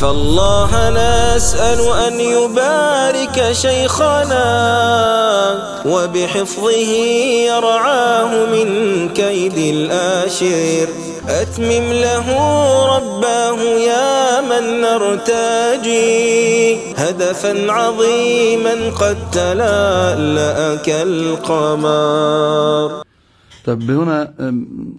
فالله نسأل أن يبارك شيخنا وبحفظه يرعاه من كيد الآشر أتمم له رباه يا من نرتجي هدفا عظيما قد تلألأ كالقمر طب هنا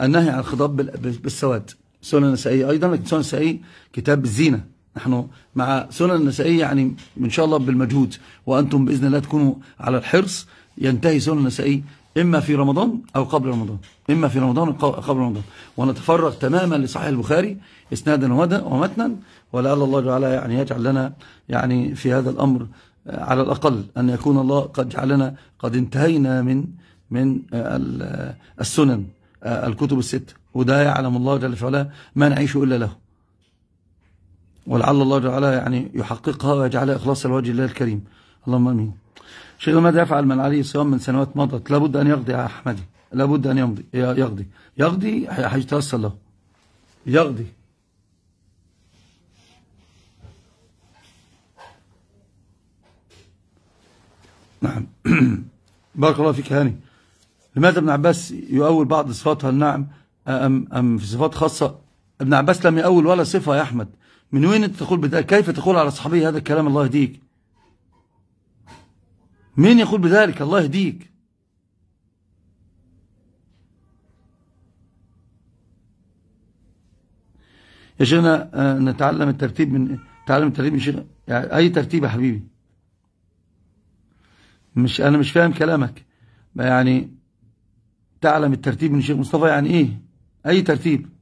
النهي عن الخطاب بالسواد سنة نسائية أيضا لكن سنة نسائية كتاب الزينة نحن مع سنن النسائية يعني إن شاء الله بالمجهود وأنتم بإذن الله تكونوا على الحرص ينتهي سنن النسائي إما في رمضان أو قبل رمضان إما في رمضان أو قبل رمضان ونتفرغ تماما لصحيح البخاري إسنادا ومتنا ولعل الله تعالى يعني يجعل لنا يعني في هذا الأمر آه، على الأقل أن يكون الله قد جعلنا قد انتهينا من من آه، السنن آه، الكتب الستة وده يعلم الله جل وعلا ما نعيش إلا له ولعل الله تعالى يعني يحققها ويجعلها إخلاصا لوجه الله الكريم اللهم أمين شيخ ما يفعل من عليه صيام من سنوات مضت لابد أن يقضي يا أحمدي لابد أن يمضي يقضي يقضي هيتوصل له يقضي نعم بارك الله فيك هاني لماذا ابن عباس يؤول بعض صفاتها النعم أم, أم في صفات خاصة ابن عباس لم يؤول ولا صفة يا أحمد من وين أنت تقول بذلك كيف تقول على صحابي هذا الكلام الله يهديك مين يقول بذلك الله يهديك يا شيخنا آه، نتعلم الترتيب من تعلم الترتيب من شيخ يعني أي ترتيب يا حبيبي مش أنا مش فاهم كلامك يعني تعلم الترتيب من شيخ مصطفى يعني إيه أي ترتيب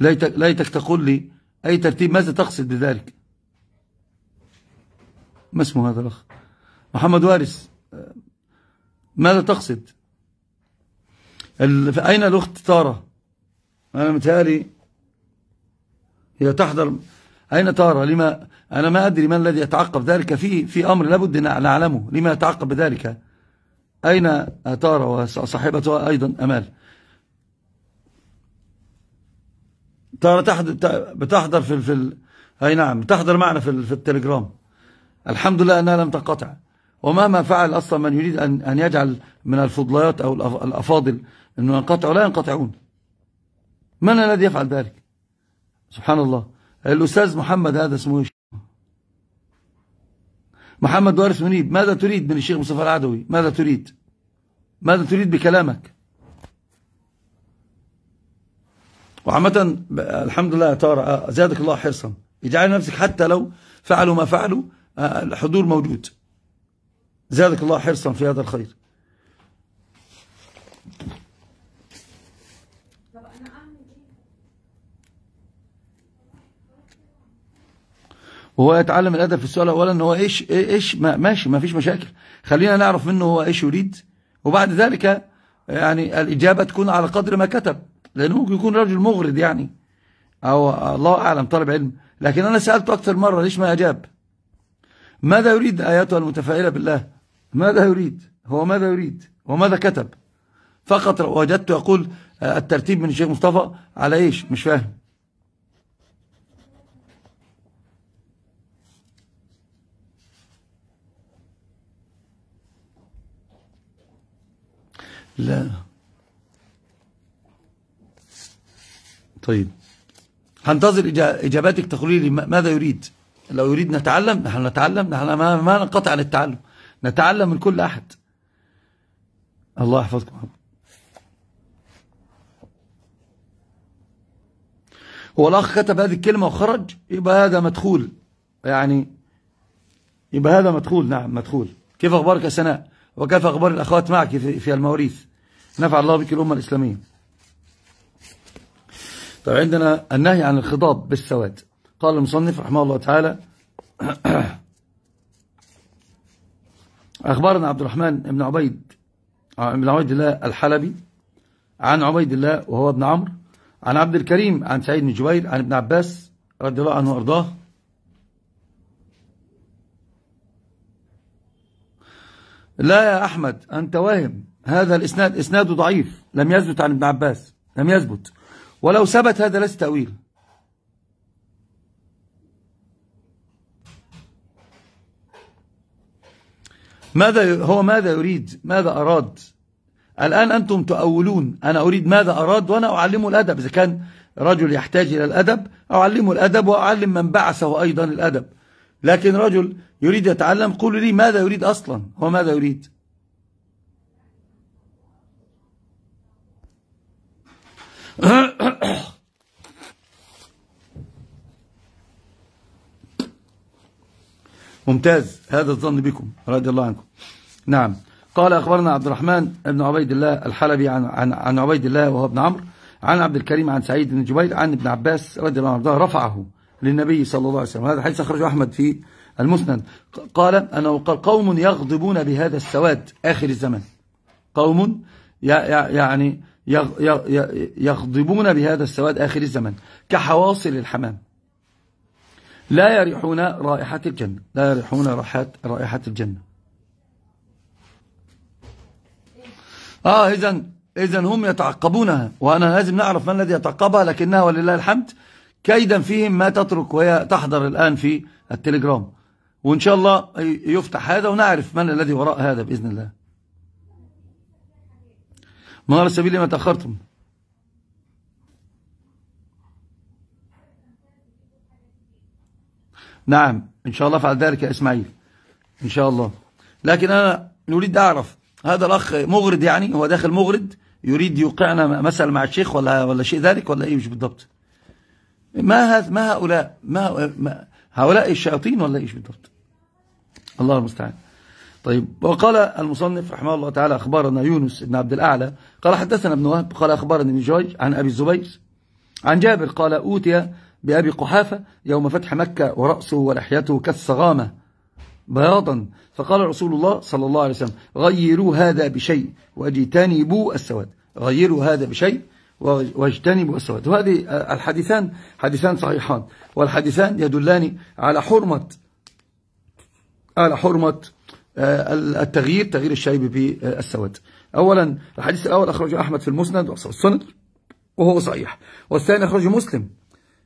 ليتك, ليتك تقول لي أي ترتيب ماذا تقصد بذلك ما اسمه هذا الأخ محمد وارث ماذا تقصد أين الأخت تارة أنا متهيألي هي تحضر أين تارة لما أنا ما أدري ما الذي يتعقب ذلك في في أمر لابد أن أعلمه لما يتعقب بذلك أين تارة وصاحبتها أيضا أمال ترى بتحضر في في اي نعم بتحضر معنا في, في التليجرام الحمد لله انها لم تنقطع ومهما فعل اصلا من يريد ان ان يجعل من الفضليات او الافاضل انه ينقطعوا لا ينقطعون من الذي يفعل ذلك سبحان الله الاستاذ محمد هذا اسمه ايش محمد وارث منيب ماذا تريد من الشيخ مصطفى العدوي ماذا تريد ماذا تريد بكلامك وعامة الحمد لله يا طارق زادك الله حرصا اجعل نفسك حتى لو فعلوا ما فعلوا الحضور موجود زادك الله حرصا في هذا الخير وهو يتعلم الادب في السؤال اولا ان هو ايش ايش ما ماشي ما فيش مشاكل خلينا نعرف منه هو ايش يريد وبعد ذلك يعني الاجابه تكون على قدر ما كتب لأنه ممكن يكون رجل مغرض يعني أو الله أعلم طالب علم لكن أنا سألته أكثر مرة ليش ما أجاب ماذا يريد آياته المتفائلة بالله ماذا يريد هو ماذا يريد وماذا كتب فقط وجدت يقول آه، الترتيب من الشيخ مصطفى على إيش مش فاهم لا طيب هنتظر إجاباتك تقولي لي ماذا يريد لو يريد نتعلم نحن نتعلم نحن ما, ما ننقطع عن التعلم نتعلم من كل أحد الله يحفظكم هو الأخ كتب هذه الكلمة وخرج يبقى هذا مدخول يعني يبقى هذا مدخول نعم مدخول كيف أخبارك يا سناء وكيف أخبار الأخوات معك في المواريث نفع الله بك الأمة الإسلامية طيب عندنا النهي عن الخضاب بالسواد قال المصنف رحمه الله تعالى أخبرنا عبد الرحمن بن عبيد بن عبيد الله الحلبي عن عبيد الله وهو ابن عمرو عن عبد الكريم عن سعيد بن جبير عن ابن عباس رضي الله عنه وارضاه لا يا أحمد أنت واهم هذا الإسناد إسناده ضعيف لم يثبت عن ابن عباس لم يثبت ولو ثبت هذا ليس تأويل ماذا هو ماذا يريد ماذا أراد الآن أنتم تؤولون أنا أريد ماذا أراد وأنا أعلمه الأدب إذا كان رجل يحتاج إلى الأدب أعلمه الأدب وأعلم من بعثه أيضا الأدب لكن رجل يريد يتعلم قولوا لي ماذا يريد أصلا هو ماذا يريد ممتاز هذا الظن بكم رضي الله عنكم نعم قال أخبرنا عبد الرحمن بن عبيد الله الحلبي عن, عن, عن عبيد الله وهو ابن عمرو عن عبد الكريم عن سعيد بن جبير عن ابن عباس رضي الله عنه رفعه للنبي صلى الله عليه وسلم هذا حديث أخرجه أحمد في المسند قال أنه قال قوم يغضبون بهذا السواد آخر الزمن قوم يعني يغضبون بهذا السواد آخر الزمن كحواصل الحمام لا يريحون رائحة الجنة لا يريحون رائحة, رائحة الجنة آه إذا إذا هم يتعقبونها وأنا لازم نعرف من الذي يتعقبها لكنها ولله الحمد كيدا فيهم ما تترك وهي تحضر الآن في التليجرام وإن شاء الله يفتح هذا ونعرف من الذي وراء هذا بإذن الله ما هو السبيل لما تأخرتم نعم إن شاء الله فعل ذلك يا إسماعيل إن شاء الله لكن أنا نريد أعرف هذا الأخ مغرد يعني هو داخل مغرد يريد يوقعنا مثلا مع الشيخ ولا ولا شيء ذلك ولا إيه مش بالضبط ما هذ ما هؤلاء ما هؤلاء الشياطين ولا إيش بالضبط الله المستعان طيب وقال المصنف رحمه الله تعالى أخبرنا يونس بن عبد الأعلى قال حدثنا ابن وهب قال أخبرني نجاي عن أبي الزبير عن جابر قال أوتي بأبي قحافة يوم فتح مكة ورأسه ولحيته كالصغامة بياضا فقال رسول الله صلى الله عليه وسلم غيروا هذا بشيء واجتنبوا السواد غيروا هذا بشيء واجتنبوا السواد وهذه الحديثان حديثان صحيحان والحديثان يدلان على حرمة على حرمة آه، التغيير تغيير الشيب بالسواد أولا الحديث الأول أخرجه أحمد في المسند وأصحاب وهو صحيح والثاني أخرجه مسلم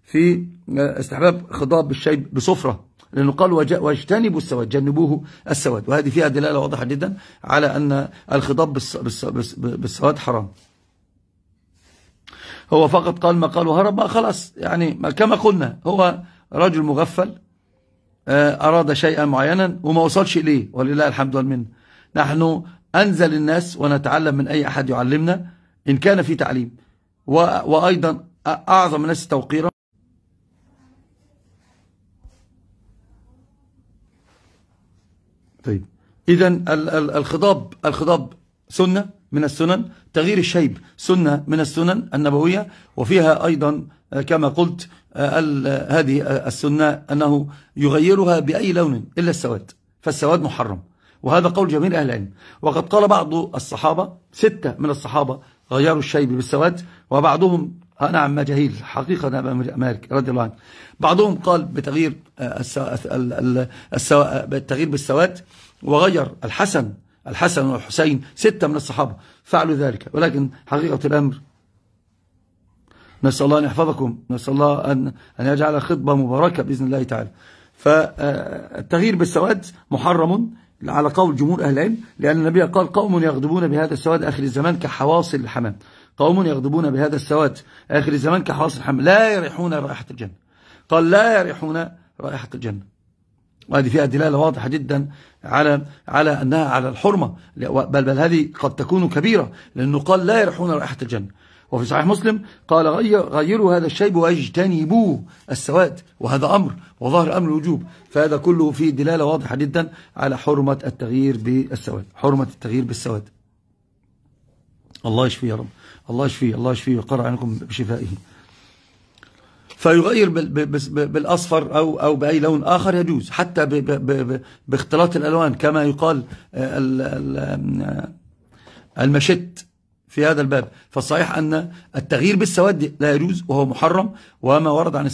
في آه، استحباب خضاب الشيب بصفرة لأنه قال واجتنبوا السواد جنبوه السواد وهذه فيها دلالة واضحة جدا على أن الخضاب بالسواد حرام هو فقط قال ما قال وهرب ما خلاص يعني كما قلنا هو رجل مغفل آه، أراد شيئا معينا وما وصلش إليه ولله الحمد والمنة نحن أنزل الناس ونتعلم من أي أحد يعلمنا إن كان في تعليم وأيضا أعظم الناس توقيرا طيب إذا الخضاب الخضاب سنة من السنن تغيير الشيب سنة من السنن النبوية وفيها أيضا آه، كما قلت آه، آه، هذه السنة أنه يغيرها بأي لون إلا السواد فالسواد محرم وهذا قول جميع أهل العلم وقد قال بعض الصحابة ستة من الصحابة غيروا الشيب بالسواد وبعضهم نعم ما جهيل حقيقة نعم مالك رضي الله عنه بعضهم قال بتغيير التغيير بالسواد وغير الحسن الحسن والحسين ستة من الصحابة فعلوا ذلك ولكن حقيقة الأمر نسأل الله أن يحفظكم نسأل الله أن, أن يجعل خطبة مباركة بإذن الله تعالى فالتغيير آه، بالسواد محرم على قول جمهور أهل العلم لأن النبي قال قوم يغضبون بهذا السواد آخر الزمان كحواصل الحمام قوم يغضبون بهذا السواد آخر الزمان كحواصل الحمام لا يريحون رائحة الجنة قال لا يريحون رائحة الجنة وهذه فيها دلالة واضحة جدا على على أنها على الحرمة بل, بل هذه قد تكون كبيرة لأنه قال لا يرحون رائحة الجنة وفي صحيح مسلم قال غيروا هذا الشيب واجتنبوه السواد وهذا أمر وظهر أمر الوجوب فهذا كله فيه دلالة واضحة جدا على حرمة التغيير بالسواد حرمة التغيير بالسواد الله يشفيه يا رب الله يشفيه الله يشفيه وقرأ عنكم بشفائه فيغير بالاصفر او او باي لون اخر يجوز حتى باختلاط الالوان كما يقال آه، آه، المشت في هذا الباب فالصحيح أن التغيير بالسواد لا يجوز وهو محرم وما ورد عن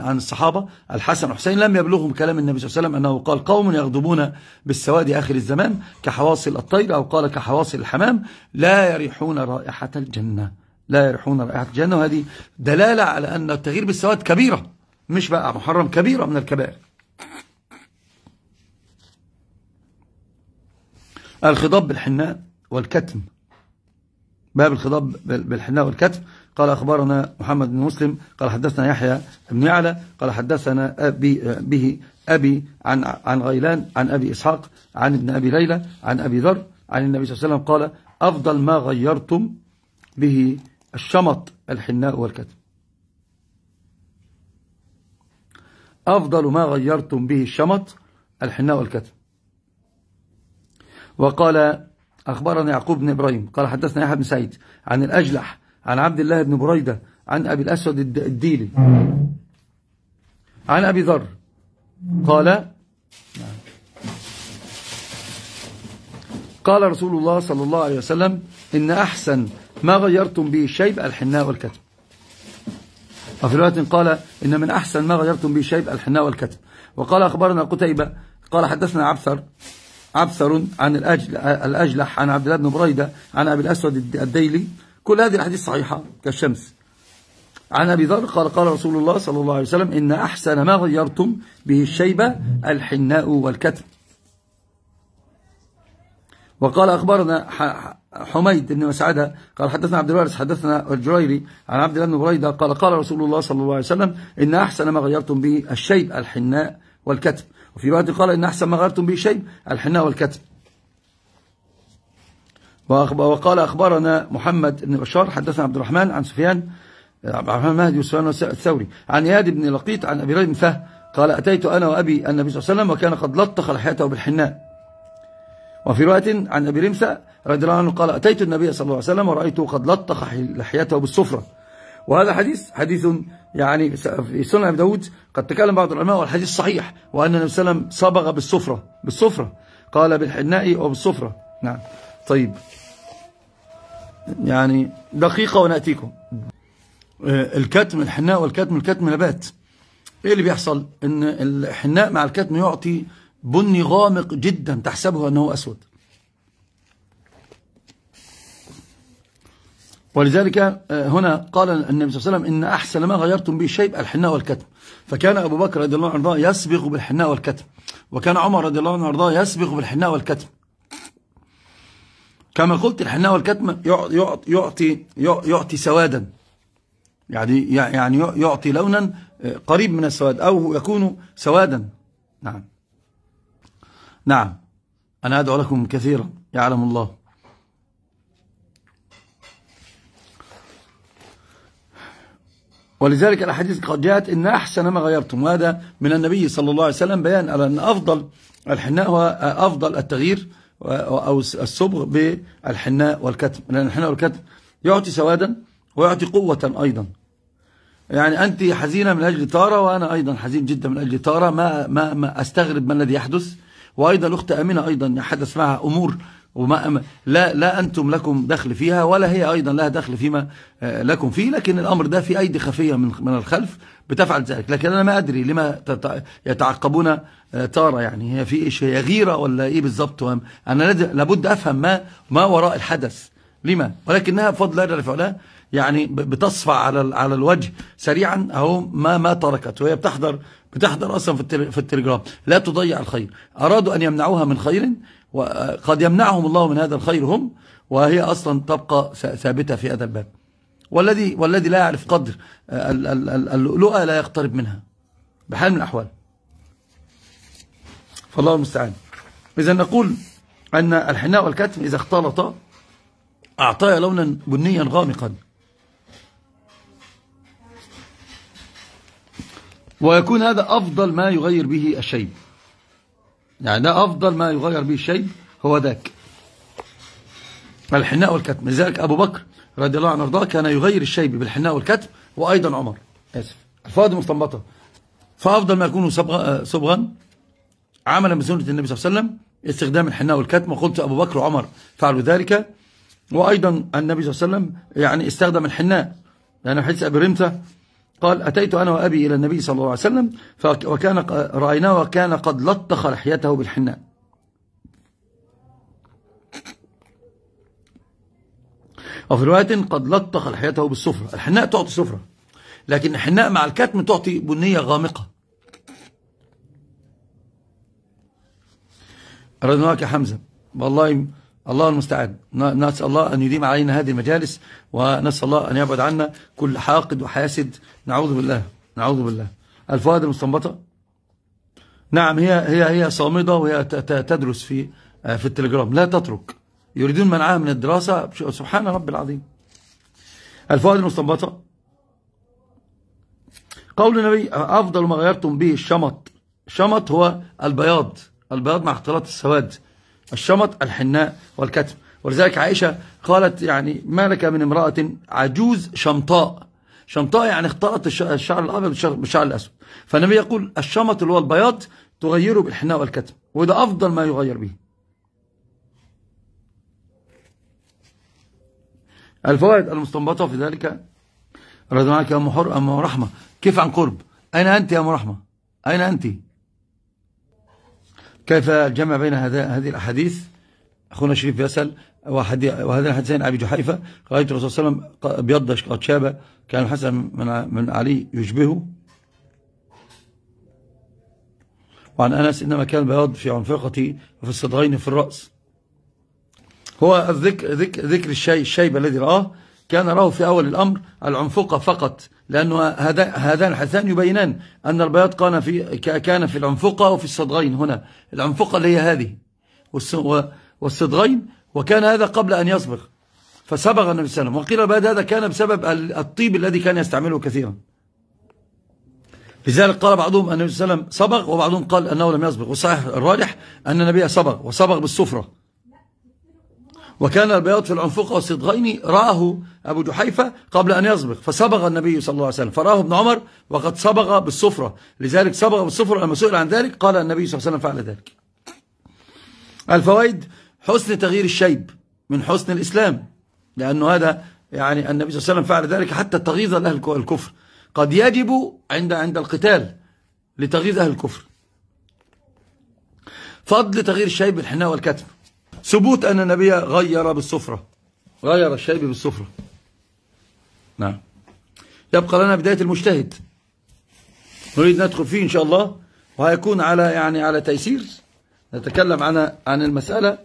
عن الصحابة الحسن والحسين لم يبلغهم كلام النبي صلى الله عليه وسلم أنه قال قوم يغضبون بالسواد آخر الزمان كحواصل الطير أو قال كحواصل الحمام لا يريحون رائحة الجنة لا يريحون رائحة الجنة وهذه دلالة على أن التغيير بالسواد كبيرة مش بقى محرم كبيرة من الكبائر الخضاب بالحناء والكتم باب الخضاب بالحناء والكتف قال أخبرنا محمد بن مسلم قال حدثنا يحيى بن يعلى قال حدثنا أبي به أبي عن عن غيلان عن أبي إسحاق عن ابن أبي ليلى عن أبي ذر عن النبي صلى الله عليه وسلم قال أفضل ما غيرتم به الشمط الحناء والكتف أفضل ما غيرتم به الشمط الحناء والكتف وقال أخبرنا يعقوب بن إبراهيم قال حدثنا يحيى بن سعيد عن الأجلح عن عبد الله بن بريدة عن أبي الأسود الديلي عن أبي ذر قال قال رسول الله صلى الله عليه وسلم إن أحسن ما غيرتم به الشيب الحناء والكتم وفي رواية قال إن من أحسن ما غيرتم به الشيب الحناء والكتم وقال أخبرنا قتيبة قال حدثنا عبثر عبثر عن الأجلح عن عبد الله بن بريدة عن أبي الأسود الديلي كل هذه الحديث صحيحة كالشمس عن أبي ذر قال قال رسول الله صلى الله عليه وسلم إن أحسن ما غيرتم به الشيبة الحناء والكتم وقال أخبرنا حميد بن مسعدة قال حدثنا عبد الوارث حدثنا الجريري عن عبد الله بن بريدة قال قال رسول الله صلى الله عليه وسلم إن أحسن ما غيرتم به الشيب الحناء والكتم وفي بعض قال إن أحسن ما غرتم به شيء الحناء والكتم وقال أخبرنا محمد بن بشار حدثنا عبد الرحمن عن سفيان آه، عبد الرحمن مهدي وسفيان الثوري عن إياد بن لقيط عن أبي رجل فه قال أتيت أنا وأبي النبي صلى الله عليه وسلم وكان قد لطخ لحيته بالحناء وفي رواية عن أبي رمسة رضي الله عنه قال أتيت النبي صلى الله عليه وسلم ورأيته قد لطخ لحيته بالصفرة وهذا حديث حديث يعني في سنن أبي داود قد تكلم بعض العلماء والحديث صحيح وأن النبي صلى الله عليه وسلم صبغ بالصفرة بالصفرة قال بالحناء وبالصفرة نعم طيب يعني دقيقة ونأتيكم آه، الكتم الحناء والكتم الكتم نبات ايه اللي بيحصل ان الحناء مع الكتم يعطي بني غامق جدا تحسبه انه اسود ولذلك آه، هنا قال النبي صلى الله عليه وسلم إن أحسن ما غيرتم به شيء الحناء والكتم فكان أبو بكر رضي الله عنه يسبغ بالحناء والكتم وكان عمر رضي الله عنه وارضاه يسبغ بالحناء والكتم كما قلت الحناء والكتم يعطي, يعطي, يعطي سوادا يعني يعني يعطي لونا آه، قريب من السواد أو يكون سوادا نعم نعم أنا أدعو لكم كثيرا يعلم الله ولذلك الأحاديث قد جاءت إن أحسن ما غيرتم وهذا من النبي صلى الله عليه وسلم بيان على أن أفضل الحناء هو أفضل التغيير أو الصبغ بالحناء والكتم لأن الحناء والكتم يعطي سوادا ويعطي قوة أيضا يعني أنت حزينة من أجل طارة وأنا أيضا حزين جدا من أجل طارة ما, ما, ما أستغرب ما الذي يحدث وأيضا الأخت أمينة أيضا حدث معها أمور وما لا لا انتم لكم دخل فيها ولا هي ايضا لها دخل فيما آه، لكم فيه لكن الامر ده في ايدي خفيه من من الخلف بتفعل ذلك لكن انا ما ادري لما يتعقبون آه، تاره يعني هي في ايش هي غيره ولا ايه بالظبط انا لابد افهم ما ما وراء الحدث لما ولكنها بفضل الله جل وعلا يعني بتصفى على على الوجه سريعا اهو ما ما تركت وهي بتحضر بتحضر اصلا في في التليجرام لا تضيع الخير ارادوا ان يمنعوها من خير وقد آه، يمنعهم الله من هذا الخير هم وهي اصلا تبقى ثابته في هذا الباب والذي والذي لا يعرف قدر آه، اللؤلؤه لا يقترب منها بحال من الاحوال فالله المستعان اذا نقول ان الحناء والكتم اذا اختلطا اعطايا لونا بنيا غامقا ويكون هذا أفضل ما يغير به الشيب يعني ده أفضل ما يغير به الشيب هو ذاك الحناء والكتم لذلك أبو بكر رضي الله عنه وارضاه كان يغير الشيب بالحناء والكتم وأيضا عمر آسف الفاضي مستنبطة فأفضل ما يكون صبغا, صبغا عملا بسنة النبي صلى الله عليه وسلم استخدام الحناء والكتم وقلت أبو بكر وعمر فعلوا ذلك وأيضا النبي صلى الله عليه وسلم يعني استخدم الحناء لأن يعني حديث أبي رمثة قال أتيت أنا وأبي إلى النبي صلى الله عليه وسلم وكان رأيناه وكان قد لطخ لحيته بالحناء وفي رواية قد لطخ لحيته بالصفرة الحناء تعطي صفرة لكن الحناء مع الكتم تعطي بنية غامقة أردناك يا حمزة والله الله المستعان نسأل الله أن يديم علينا هذه المجالس ونسأل الله أن يبعد عنا كل حاقد وحاسد نعوذ بالله نعوذ بالله الفوائد المستنبطة نعم هي هي هي صامدة وهي تدرس في آه، في التليجرام لا تترك يريدون منعها من الدراسة سبحان رب العظيم الفوائد المستنبطة قول النبي آه، أفضل ما غيرتم به الشمط الشمط هو البياض البياض مع اختلاط السواد الشمط الحناء والكتم ولذلك عائشة قالت يعني ما لك من امرأة عجوز شمطاء شمطاء يعني اختلط الشعر الأبيض بالشعر الأسود فالنبي يقول الشمط اللي هو البياض تغيره بالحناء والكتم وده أفضل ما يغير به الفوائد المستنبطة في ذلك رضي الله عنك يا أم حر أم رحمة كيف عن قرب أين أنت يا أم رحمة أين أنت كيف جمع بين هذه الأحاديث أخونا شريف يسأل وهذا الحديثين أبي جحيفة رأيت الرسول صلى الله عليه وسلم أبيض قد شاب كان الحسن من, من علي يشبهه وعن أنس إنما كان بياض في عنفقتي وفي الصدغين في الرأس هو الذكر ذكر, الشيء الشيب الذي رآه كان راه في أول الأمر العنفقة فقط لأنه هذا هذان الحثان يبينان أن البياض كان في كان في العنفقة وفي الصدغين هنا العنفقة اللي هي هذه والصدغين وكان هذا قبل أن يصبغ فسبغ النبي صلى الله عليه وسلم وقيل البياض هذا كان بسبب الطيب الذي كان يستعمله كثيرا لذلك قال بعضهم أن النبي صلى الله عليه وسلم صبغ وبعضهم قال أنه لم يصبغ والصحيح الراجح أن النبي صبغ وصبغ بالسفرة وكان البياض في العنفقة والصدغين رآه أبو جحيفة قبل أن يصبغ فصبغ النبي صلى الله عليه وسلم فرآه ابن عمر وقد صبغ بالصفرة لذلك صبغ بالصفرة لما سئل عن ذلك قال النبي صلى الله عليه وسلم فعل ذلك الفوائد حسن تغيير الشيب من حسن الإسلام لأنه هذا يعني النبي صلى الله عليه وسلم فعل ذلك حتى تغيظ أهل الكفر قد يجب عند عند القتال لتغيظ أهل الكفر فضل تغيير الشيب بالحناء والكتم ثبوت أن النبي غير بالسفرة غير الشيب بالسفرة نعم يبقى لنا بداية المجتهد نريد ندخل فيه إن شاء الله وهيكون على يعني على تيسير نتكلم عن عن المسألة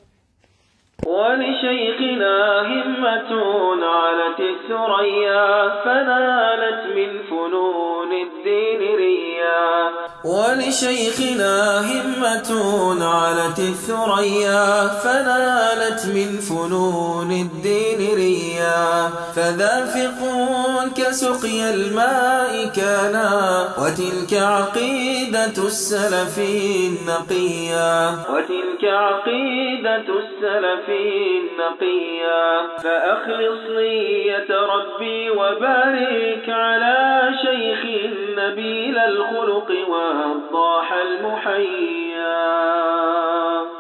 ولشيخنا همة علت الثريا فنالت من فنون الدين ريا ولشيخنا همة نالت الثريا فنالت من فنون الدين ريا فذافق كسقي الماء كانا وتلك عقيدة السلف النقيا وتلك عقيدة السلف فيه نقيا فأخلص نية ربي وبارك على شيخ نبيل الخلق والضاح المحيا